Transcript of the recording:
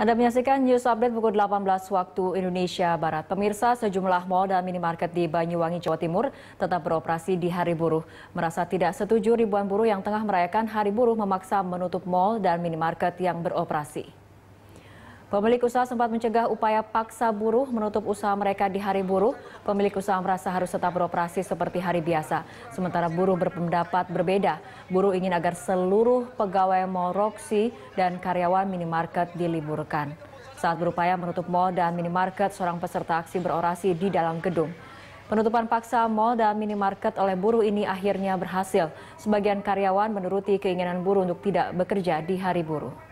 Anda menyaksikan news update pukul 18 waktu Indonesia Barat. Pemirsa, sejumlah mal dan minimarket di Banyuwangi, Jawa Timur tetap beroperasi di hari buruh. Merasa tidak setuju ribuan buruh yang tengah merayakan hari buruh memaksa menutup mal dan minimarket yang beroperasi. Pemilik usaha sempat mencegah upaya paksa buruh menutup usaha mereka di hari buruh. Pemilik usaha merasa harus tetap beroperasi seperti hari biasa. Sementara buruh berpendapat berbeda. Buruh ingin agar seluruh pegawai mall Roxy dan karyawan minimarket diliburkan. Saat berupaya menutup mall dan minimarket, seorang peserta aksi berorasi di dalam gedung. Penutupan paksa mall dan minimarket oleh buruh ini akhirnya berhasil. Sebagian karyawan menuruti keinginan buruh untuk tidak bekerja di hari buruh.